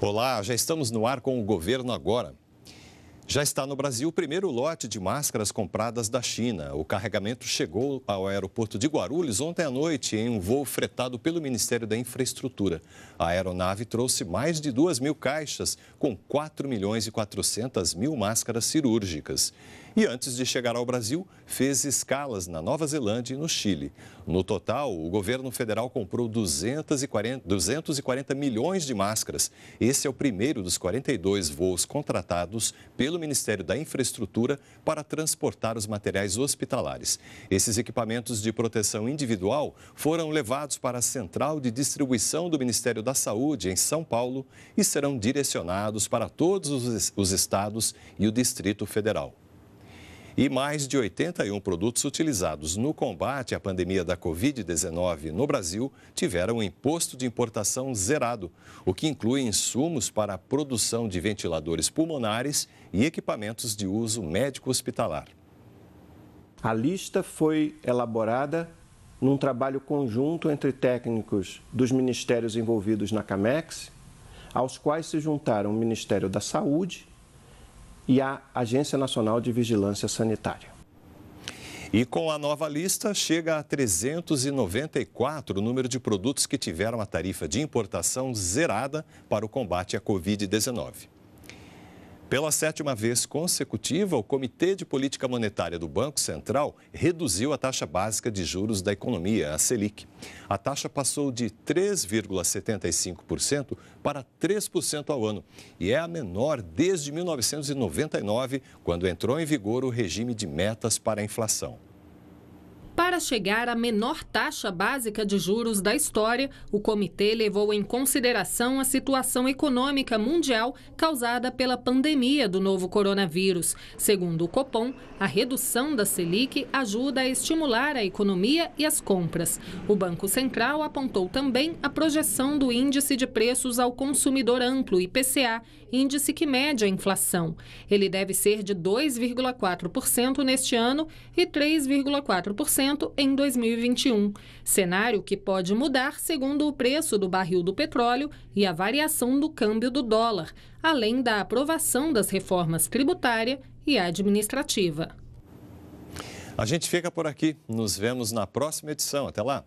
Olá, já estamos no ar com o Governo Agora. Já está no Brasil o primeiro lote de máscaras compradas da China. O carregamento chegou ao aeroporto de Guarulhos ontem à noite em um voo fretado pelo Ministério da Infraestrutura. A aeronave trouxe mais de 2 mil caixas com 4 milhões e 400 mil máscaras cirúrgicas. E antes de chegar ao Brasil, fez escalas na Nova Zelândia e no Chile. No total, o governo federal comprou 240, 240 milhões de máscaras. Esse é o primeiro dos 42 voos contratados pelo Ministério da Infraestrutura para transportar os materiais hospitalares. Esses equipamentos de proteção individual foram levados para a central de distribuição do Ministério da Saúde, em São Paulo, e serão direcionados para todos os estados e o Distrito Federal e mais de 81 produtos utilizados no combate à pandemia da Covid-19 no Brasil tiveram o imposto de importação zerado, o que inclui insumos para a produção de ventiladores pulmonares e equipamentos de uso médico-hospitalar. A lista foi elaborada num trabalho conjunto entre técnicos dos ministérios envolvidos na CAMEX, aos quais se juntaram o Ministério da Saúde, e a Agência Nacional de Vigilância Sanitária. E com a nova lista, chega a 394 o número de produtos que tiveram a tarifa de importação zerada para o combate à Covid-19. Pela sétima vez consecutiva, o Comitê de Política Monetária do Banco Central reduziu a taxa básica de juros da economia, a Selic. A taxa passou de 3,75% para 3% ao ano e é a menor desde 1999, quando entrou em vigor o regime de metas para a inflação chegar à menor taxa básica de juros da história, o comitê levou em consideração a situação econômica mundial causada pela pandemia do novo coronavírus. Segundo o Copom, a redução da Selic ajuda a estimular a economia e as compras. O Banco Central apontou também a projeção do índice de preços ao consumidor amplo, IPCA, índice que mede a inflação. Ele deve ser de 2,4% neste ano e 3,4% em 2021, cenário que pode mudar segundo o preço do barril do petróleo e a variação do câmbio do dólar, além da aprovação das reformas tributária e administrativa. A gente fica por aqui. Nos vemos na próxima edição. Até lá!